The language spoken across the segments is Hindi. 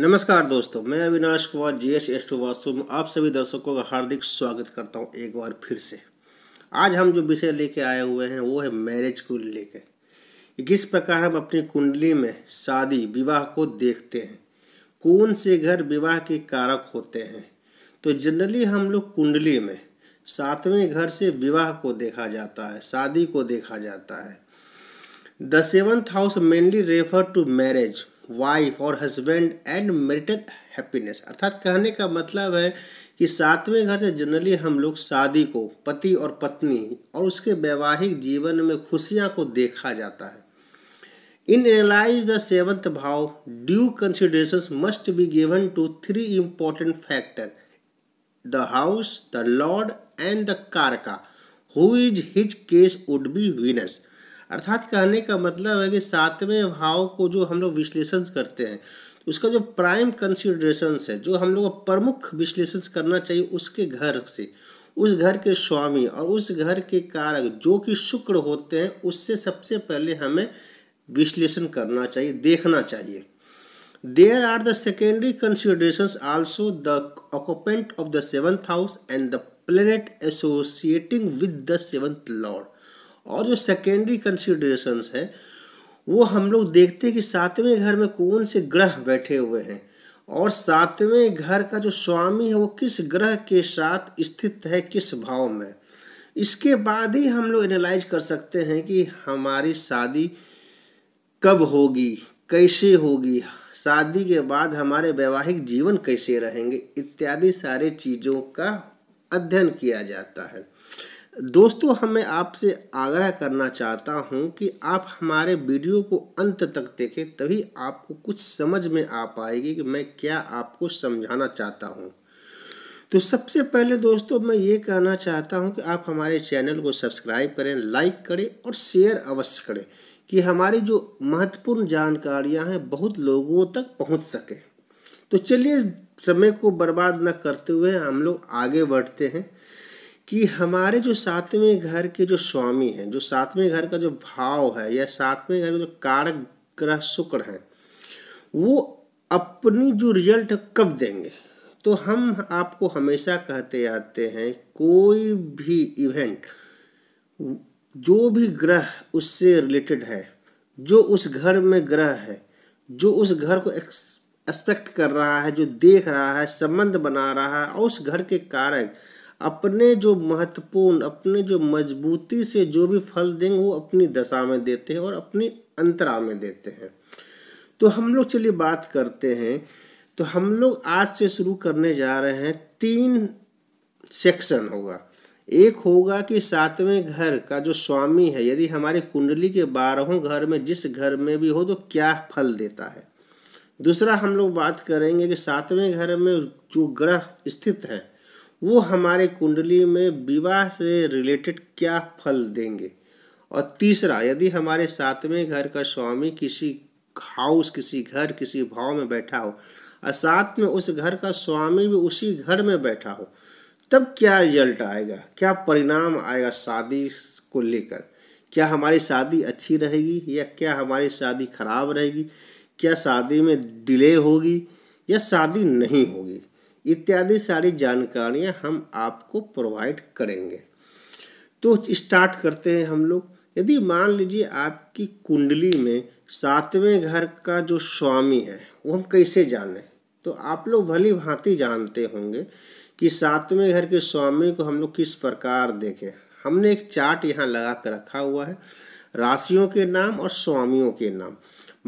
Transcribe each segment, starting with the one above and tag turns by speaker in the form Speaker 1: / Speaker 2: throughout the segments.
Speaker 1: नमस्कार दोस्तों मैं Avinash Kumar G S S two Vastu में आप सभी दर्शकों का हार्दिक स्वागत करता हूँ एक बार फिर से आज हम जो विषय लेके आए हुए हैं वो है मैरिज को लेकर किस प्रकार हम अपनी कुंडली में शादी विवाह को देखते हैं कौन से घर विवाह के कारक होते हैं तो जनरली हम लोग कुंडली में सातवें घर से विवाह को देखा जाता है शादी को देखा जाता है the seventh house mainly refer to marriage wife और हस्बैंड एंड मेरिटल हैप्पीनेस अर्थात कहने का मतलब है कि सातवें घर से जनरली हम लोग शादी को पति और पत्नी और उसके वैवाहिक जीवन में खुशियाँ को देखा जाता है इन एनालाइज द सेवंथ भाव due consideration must be given to three important factor the house the lord and the कार का who is his case would be Venus अर्थात कहने का मतलब है कि सातवें भाव को जो हम लोग विश्लेषण करते हैं उसका जो प्राइम कंसिडरेशंस है जो हम लोग प्रमुख विश्लेषण करना चाहिए उसके घर से उस घर के स्वामी और उस घर के कारक जो कि शुक्र होते हैं उससे सबसे पहले हमें विश्लेषण करना चाहिए देखना चाहिए there are the secondary considerations also the occupant of the seventh house and the planet associating with the seventh lord और जो सेकेंडरी कंसिडरेशंस है वो हम लोग देखते हैं कि सातवें घर में कौन से ग्रह बैठे हुए हैं और सातवें घर का जो स्वामी है वो किस ग्रह के साथ स्थित है किस भाव में इसके बाद ही हम लोग एनालाइज कर सकते हैं कि हमारी शादी कब होगी कैसे होगी शादी के बाद हमारे वैवाहिक जीवन कैसे रहेंगे इत्यादि सारे चीज़ों का अध्ययन किया जाता है दोस्तों हमें आपसे आग्रह करना चाहता हूं कि आप हमारे वीडियो को अंत तक देखें तभी आपको कुछ समझ में आ पाएगी कि मैं क्या आपको समझाना चाहता हूं तो सबसे पहले दोस्तों मैं ये कहना चाहता हूं कि आप हमारे चैनल को सब्सक्राइब करें लाइक करें और शेयर अवश्य करें कि हमारी जो महत्वपूर्ण जानकारियां हैं बहुत लोगों तक पहुंच सकें तो चलिए समय को बर्बाद न करते हुए हम लोग आगे बढ़ते हैं कि हमारे जो सातवें घर के जो स्वामी हैं जो सातवें घर का जो भाव है या सातवें घर का जो कारक ग्रह शुक्र हैं वो अपनी जो रिजल्ट कब देंगे तो हम आपको हमेशा कहते आते हैं कोई भी इवेंट जो भी ग्रह उससे रिलेटेड है जो उस घर में ग्रह है जो उस घर को एक्सपेक्ट कर रहा है जो देख रहा है संबंध बना रहा है और उस घर के कारक अपने जो महत्वपूर्ण अपने जो मजबूती से जो भी फल देंगे वो अपनी दशा में देते हैं और अपनी अंतरा में देते हैं तो हम लोग चलिए बात करते हैं तो हम लोग आज से शुरू करने जा रहे हैं तीन सेक्शन होगा एक होगा कि सातवें घर का जो स्वामी है यदि हमारी कुंडली के बारहों घर में जिस घर में भी हो तो क्या फल देता है दूसरा हम लोग बात करेंगे कि सातवें घर में जो ग्रह स्थित है वो हमारे कुंडली में विवाह से रिलेटेड क्या फल देंगे और तीसरा यदि हमारे सातवें घर का स्वामी किसी हाउस किसी घर किसी भाव में बैठा हो और साथ में उस घर का स्वामी भी उसी घर में बैठा हो तब क्या रिजल्ट आएगा क्या परिणाम आएगा शादी को लेकर क्या हमारी शादी अच्छी रहेगी या क्या हमारी शादी खराब रहेगी क्या शादी में डिले होगी या शादी नहीं होगी इत्यादि सारी जानकारियाँ हम आपको प्रोवाइड करेंगे तो स्टार्ट करते हैं हम लोग यदि मान लीजिए आपकी कुंडली में सातवें घर का जो स्वामी है वो हम कैसे जाने तो आप लोग भली भांति जानते होंगे कि सातवें घर के स्वामी को हम लोग किस प्रकार देखें हमने एक चार्ट यहाँ लगा कर रखा हुआ है राशियों के नाम और स्वामियों के नाम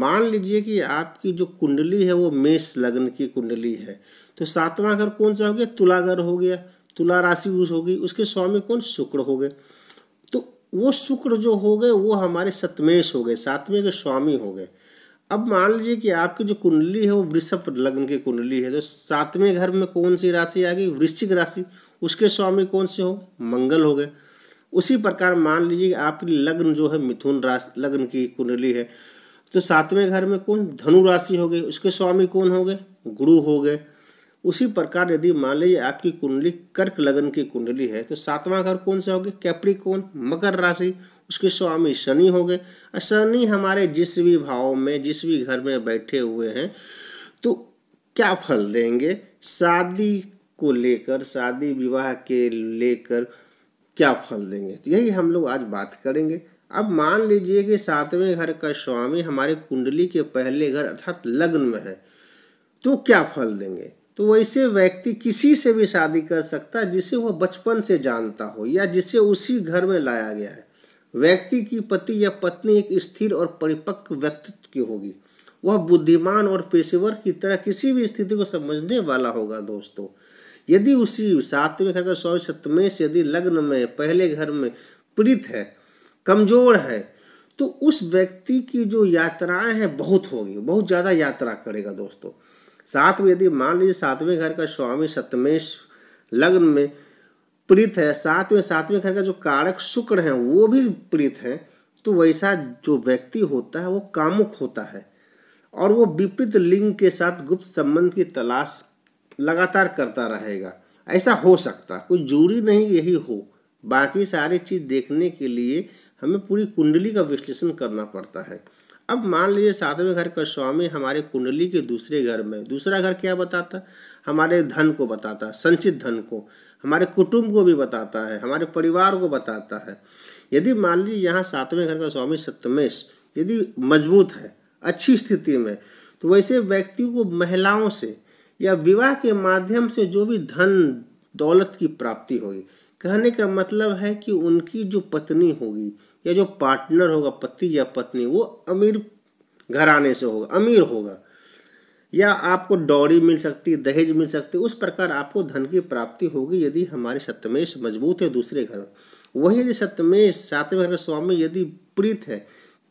Speaker 1: मान लीजिए कि आपकी जो कुंडली है वो मेष लग्न की कुंडली है तो सातवां घर कौन सा हो गया घर हो गया तुला राशि उस होगी उसके स्वामी कौन शुक्र हो गए तो वो शुक्र जो हो गए वो हमारे सतमेश हो गए सातवें के स्वामी हो गए अब मान लीजिए कि आपकी जो कुंडली है वो वृषभ लग्न की कुंडली है तो सातवें घर में कौन सी राशि आ गई वृश्चिक राशि उसके स्वामी कौन से हो मंगल हो गए उसी प्रकार मान लीजिए कि आपकी लग्न जो है मिथुन राशि लग्न की कुंडली है तो सातवें घर में कौन धनु राशि हो गई उसके स्वामी कौन हो गए गुरु हो गए उसी प्रकार यदि मान लीजिए आपकी कुंडली कर्क लगन की कुंडली है तो सातवां घर कौन सा हो गया कैप्रिकोन मकर राशि उसके स्वामी शनि हो गए और शनि हमारे जिस भी भाव में जिस भी घर में बैठे हुए हैं तो क्या फल देंगे शादी को लेकर शादी विवाह के लेकर क्या फल देंगे तो यही हम लोग आज बात करेंगे अब मान लीजिए कि सातवें घर का स्वामी हमारे कुंडली के पहले घर अर्थात लग्न में है तो क्या फल देंगे तो वैसे व्यक्ति किसी से भी शादी कर सकता है जिसे वह बचपन से जानता हो या जिसे उसी घर में लाया गया है व्यक्ति की पति या पत्नी एक स्थिर और परिपक्व व्यक्तित्व की होगी वह बुद्धिमान और पेशेवर की तरह किसी भी स्थिति को समझने वाला होगा दोस्तों यदि उसी सातवें घर का सौ से यदि लग्न में पहले घर में पीड़ित है कमजोर है तो उस व्यक्ति की जो यात्राएं हैं बहुत होगी बहुत ज़्यादा यात्रा करेगा दोस्तों सातवें यदि मान लीजिए सातवें घर का स्वामी सप्तमेश लग्न में प्रीत है सातवें सातवें घर का जो कारक शुक्र है वो भी प्रीत है तो वैसा जो व्यक्ति होता है वो कामुक होता है और वो विपरीत लिंग के साथ गुप्त संबंध की तलाश लगातार करता रहेगा ऐसा हो सकता कोई जरूरी नहीं यही हो बाकी सारी चीज़ देखने के लिए हमें पूरी कुंडली का विश्लेषण करना पड़ता है अब मान लीजिए सातवें घर का स्वामी हमारे कुंडली के दूसरे घर में दूसरा घर क्या बताता हमारे धन को बताता संचित धन को हमारे कुटुंब को भी बताता है हमारे परिवार को बताता है यदि मान लीजिए यहाँ सातवें घर का स्वामी सप्तमेश यदि मजबूत है अच्छी स्थिति में तो वैसे व्यक्ति को महिलाओं से या विवाह के माध्यम से जो भी धन दौलत की प्राप्ति होगी कहने का मतलब है कि उनकी जो पत्नी होगी या जो पार्टनर होगा पति या पत्नी वो अमीर घराने से होगा अमीर होगा या आपको डौड़ी मिल सकती दहेज मिल सकती उस प्रकार आपको धन की प्राप्ति होगी यदि हमारे सत्यमेश मजबूत है दूसरे घर वही यदि सत्यमेश सातवें घर स्वामी यदि प्रीत है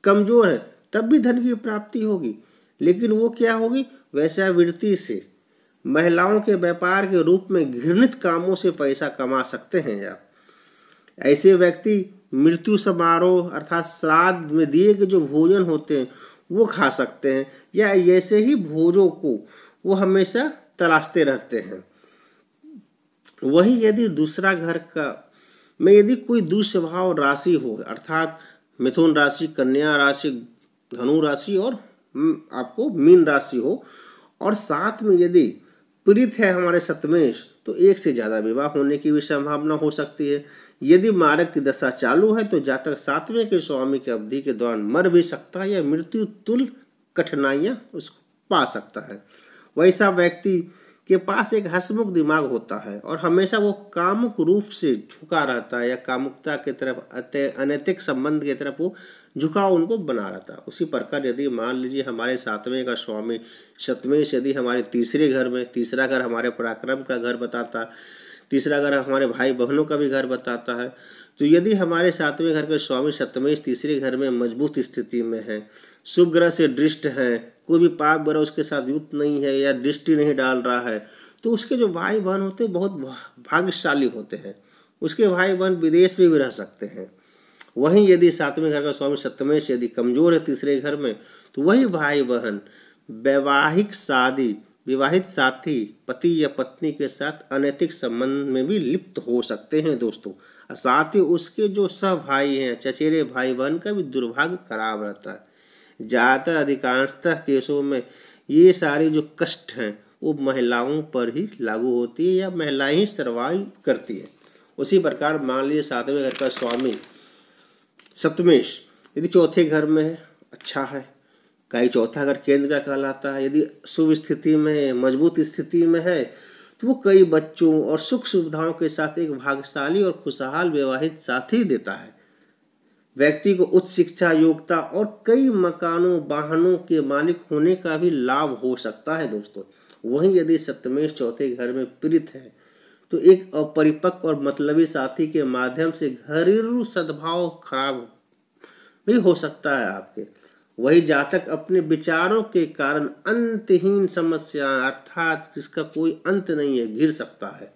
Speaker 1: कमजोर है तब भी धन की प्राप्ति होगी लेकिन वो क्या होगी वैश्यावृत्ति से महिलाओं के व्यापार के रूप में घृणित कामों से पैसा कमा सकते हैं आप ऐसे व्यक्ति मृत्यु समारोह अर्थात श्राद्ध में दिए गए जो भोजन होते हैं वो खा सकते हैं या ऐसे ही भोजों को वो हमेशा तलाशते रहते हैं वही यदि दूसरा घर का में यदि कोई दुस्वभाव राशि हो अर्थात मिथुन राशि कन्या राशि धनु राशि और हम्म, आपको मीन राशि हो और साथ में यदि पीड़ित है हमारे सतमेश तो एक से ज़्यादा विवाह होने की भी संभावना हो सकती है यदि मारक की दशा चालू है तो जातक सातवें के स्वामी की अवधि के दौरान मर भी सकता है या मृत्यु तुल कठिनाइयाँ उसको पा सकता है वैसा व्यक्ति के पास एक हसमुख दिमाग होता है और हमेशा वो कामुक रूप से झुका रहता है या कामुकता की तरफ अनैतिक संबंध की तरफ वो झुकाव उनको बना रहता है उसी प्रकार यदि मान लीजिए हमारे सातवें का स्वामी सतवें यदि हमारे तीसरे घर में तीसरा घर हमारे पराक्रम का घर बताता तीसरा घर हमारे भाई बहनों का भी घर बताता है तो यदि हमारे सातवें घर के स्वामी सप्तमेश तीसरे घर में मजबूत स्थिति में है शुभ ग्रह से दृष्ट है कोई भी पाप ग्रह उसके साथ युक्त नहीं है या दृष्टि नहीं डाल रहा है तो उसके जो भाई बहन होते हैं बहुत भाग्यशाली होते हैं उसके भाई बहन विदेश में भी रह सकते हैं वहीं यदि सातवें घर का स्वामी सप्तमेश यदि कमजोर है तीसरे घर में तो वही भाई बहन वैवाहिक शादी विवाहित साथी पति या पत्नी के साथ अनैतिक संबंध में भी लिप्त हो सकते हैं दोस्तों और साथ ही उसके जो सह भाई हैं चचेरे भाई बहन का भी दुर्भाग्य खराब रहता है ज़्यादातर अधिकांशतः केसों में ये सारे जो कष्ट हैं वो महिलाओं पर ही लागू होती है या महिलाएं ही सर्वाइव करती है उसी प्रकार मान लीजिए सातवें घर का स्वामी सतमेश यदि चौथे घर में है अच्छा है का ही चौथा अगर केंद्र का कहलाता है यदि शुभ स्थिति में मजबूत स्थिति में है तो वो कई बच्चों और सुख सुविधाओं के साथ एक भाग्यशाली और खुशहाल विवाहित साथी देता है व्यक्ति को उच्च शिक्षा योग्यता और कई मकानों वाहनों के मालिक होने का भी लाभ हो सकता है दोस्तों वहीं यदि सप्तमेश चौथे घर में पीड़ित है तो एक अपरिपक्व और मतलबी साथी के माध्यम से घरेलू सद्भाव खराब भी हो सकता है आपके वही जातक अपने विचारों के कारण अंतहीन समस्या अर्थात जिसका कोई अंत नहीं है घिर सकता है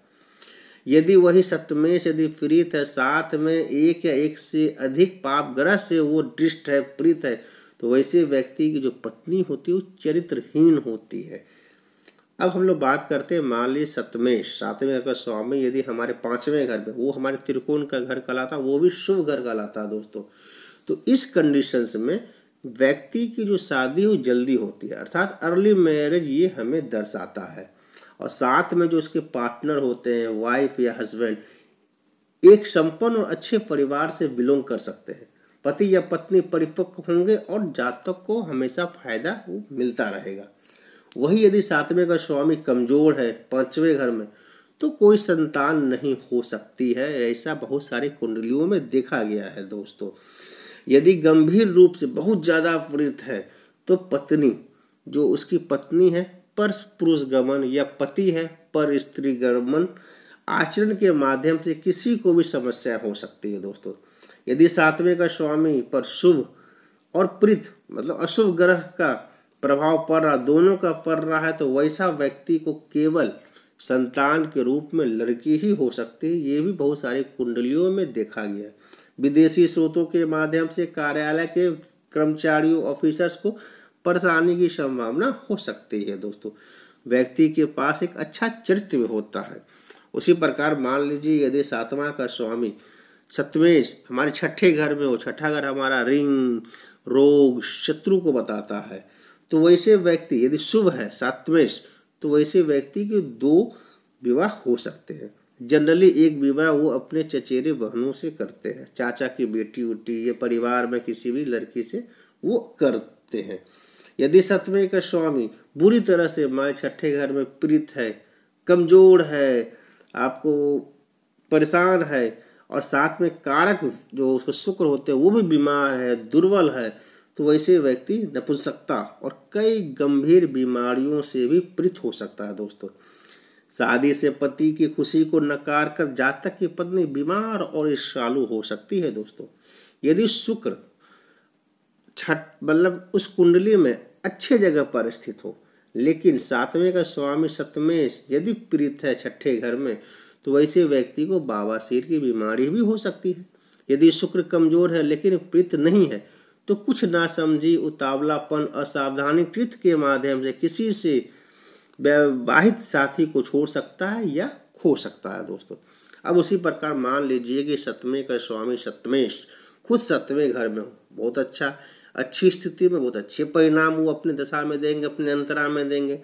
Speaker 1: यदि वही सत्यमेश यदि प्रीत है साथ में एक या एक से अधिक पाप ग्रह से वो दृष्ट है प्रीत है तो वैसे व्यक्ति की जो पत्नी होती है वो चरित्रहीन होती है अब हम लोग बात करते हैं मान ली सतमेश सातवें घर का स्वामी यदि हमारे पांचवें घर में वो हमारे त्रिकोण का घर कहलाता वो भी शुभ घर कहलाता दोस्तों तो इस कंडीशंस में व्यक्ति की जो शादी हो जल्दी होती है अर्थात अर्ली मैरिज ये हमें दर्शाता है और साथ में जो उसके पार्टनर होते हैं वाइफ या हस्बैंड एक संपन्न और अच्छे परिवार से बिलोंग कर सकते हैं पति या पत्नी परिपक्व होंगे और जातक को हमेशा फायदा मिलता रहेगा वही यदि सातवें का स्वामी कमजोर है पांचवें घर में तो कोई संतान नहीं हो सकती है ऐसा बहुत सारी कुंडलियों में देखा गया है दोस्तों यदि गंभीर रूप से बहुत ज़्यादा अपवृत है तो पत्नी जो उसकी पत्नी है पर पुरुष गमन या पति है पर स्त्री गमन आचरण के माध्यम से किसी को भी समस्या हो सकती है दोस्तों यदि सातवें का स्वामी पर शुभ और प्रीत मतलब अशुभ ग्रह का प्रभाव पड़ रहा दोनों का पड़ रहा है तो वैसा व्यक्ति को केवल संतान के रूप में लड़की ही हो सकती है ये भी बहुत सारी कुंडलियों में देखा गया है विदेशी स्रोतों के माध्यम से कार्यालय के कर्मचारियों ऑफिसर्स को परेशानी की संभावना हो सकती है दोस्तों व्यक्ति के पास एक अच्छा चरित्र होता है उसी प्रकार मान लीजिए यदि सातवां का स्वामी सत्वेश हमारे छठे घर में हो छठा घर हमारा रिंग रोग शत्रु को बताता है तो वैसे व्यक्ति यदि शुभ है सातवेश तो वैसे व्यक्ति के दो विवाह हो सकते हैं जनरली एक विवाह वो अपने चचेरे बहनों से करते हैं चाचा की बेटी उटी या परिवार में किसी भी लड़की से वो करते हैं यदि सतमें का स्वामी बुरी तरह से माए छठे घर में प्रीत है कमज़ोर है आपको परेशान है और साथ में कारक जो उसके शुक्र होते हैं वो भी बीमार है दुर्बल है तो वैसे व्यक्ति नपुंसकता और कई गंभीर बीमारियों से भी प्रीत हो सकता है दोस्तों शादी से पति की खुशी को नकार कर जातक की पत्नी बीमार और ईर्षालु हो सकती है दोस्तों यदि शुक्र छठ मतलब उस कुंडली में अच्छे जगह पर स्थित हो लेकिन सातवें का स्वामी सतमेश यदि प्रीत है छठे घर में तो वैसे व्यक्ति को बाबा बाबासीर की बीमारी भी हो सकती है यदि शुक्र कमजोर है लेकिन प्रीत नहीं है तो कुछ नासमझी उतावलापन असावधानी कृत के माध्यम से किसी से वैवाहित साथी को छोड़ सकता है या खो सकता है दोस्तों अब उसी प्रकार मान लीजिए कि सतमें का स्वामी सतमेश खुद सतवें घर में हो बहुत अच्छा अच्छी स्थिति में बहुत अच्छे परिणाम वो अपने दशा में देंगे अपने अंतरा में देंगे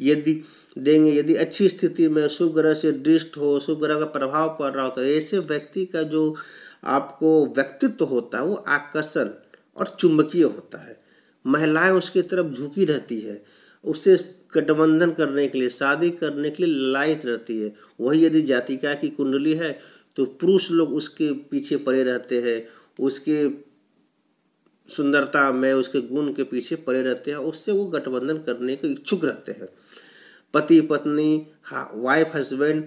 Speaker 1: यदि देंगे यदि अच्छी स्थिति में शुभ ग्रह से दृष्ट हो शुभ ग्रह का प्रभाव पड़ रहा हो तो ऐसे व्यक्ति का जो आपको व्यक्तित्व होता है वो आकर्षण और चुंबकीय होता है महिलाएं उसकी तरफ झुकी रहती है उससे गठबंधन करने के लिए शादी करने के लिए लालयित रहती है वही यदि जातिका की कुंडली है तो पुरुष लोग उसके पीछे पड़े रहते हैं उसके सुंदरता में उसके गुण के पीछे पड़े रहते हैं उससे वो गठबंधन करने के इच्छुक रहते हैं पति पत्नी वाइफ हस्बैंड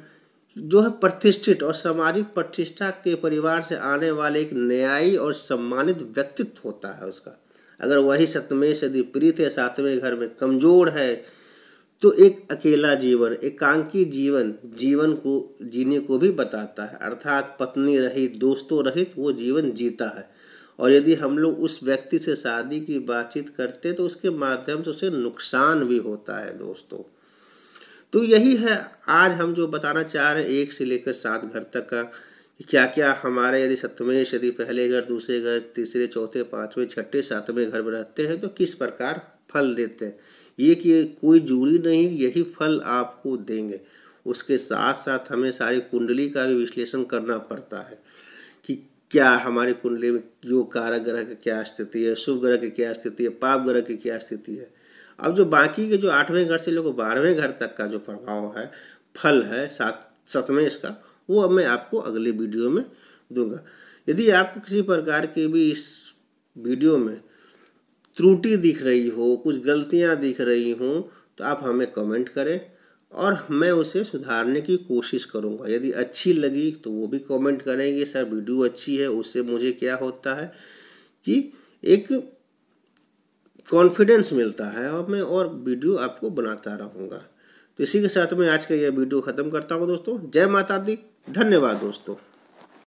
Speaker 1: जो है प्रतिष्ठित और सामाजिक प्रतिष्ठा के परिवार से आने वाले एक न्यायी और सम्मानित व्यक्तित्व होता है उसका अगर वही सतमेश यदि प्रीत है सातवें घर में कमजोर है तो एक अकेला जीवन एकांकी एक जीवन जीवन को जीने को भी बताता है अर्थात पत्नी रहित दोस्तों रहित वो जीवन जीता है और यदि हम लोग उस व्यक्ति से शादी की बातचीत करते तो उसके माध्यम से उसे नुकसान भी होता है दोस्तों तो यही है आज हम जो बताना चाह रहे हैं एक से लेकर सात घर तक का क्या क्या हमारे यदि सप्तमेश यदि पहले घर दूसरे घर तीसरे चौथे पाँचवें छठे सातवें घर में रहते हैं तो किस प्रकार फल देते हैं ये कि कोई जुड़ी नहीं यही फल आपको देंगे उसके साथ साथ हमें सारी कुंडली का भी विश्लेषण करना पड़ता है कि क्या हमारी कुंडली में जो कारक ग्रह की क्या स्थिति है शुभ ग्रह की क्या स्थिति है पाप ग्रह की क्या स्थिति है अब जो बाकी के जो आठवें घर से लेकर बारहवें घर तक का जो प्रभाव है फल है सात सतवें इसका वो अब मैं आपको अगले वीडियो में दूंगा यदि आपको किसी प्रकार की भी इस वीडियो में त्रुटि दिख रही हो कुछ गलतियाँ दिख रही हों तो आप हमें कमेंट करें और मैं उसे सुधारने की कोशिश करूँगा यदि अच्छी लगी तो वो भी कमेंट करेंगे सर वीडियो अच्छी है उससे मुझे क्या होता है कि एक कॉन्फिडेंस मिलता है और मैं और वीडियो आपको बनाता रहूँगा तो इसी के साथ मैं आज का यह वीडियो ख़त्म करता हूँ दोस्तों जय माता दी धन्यवाद दोस्तों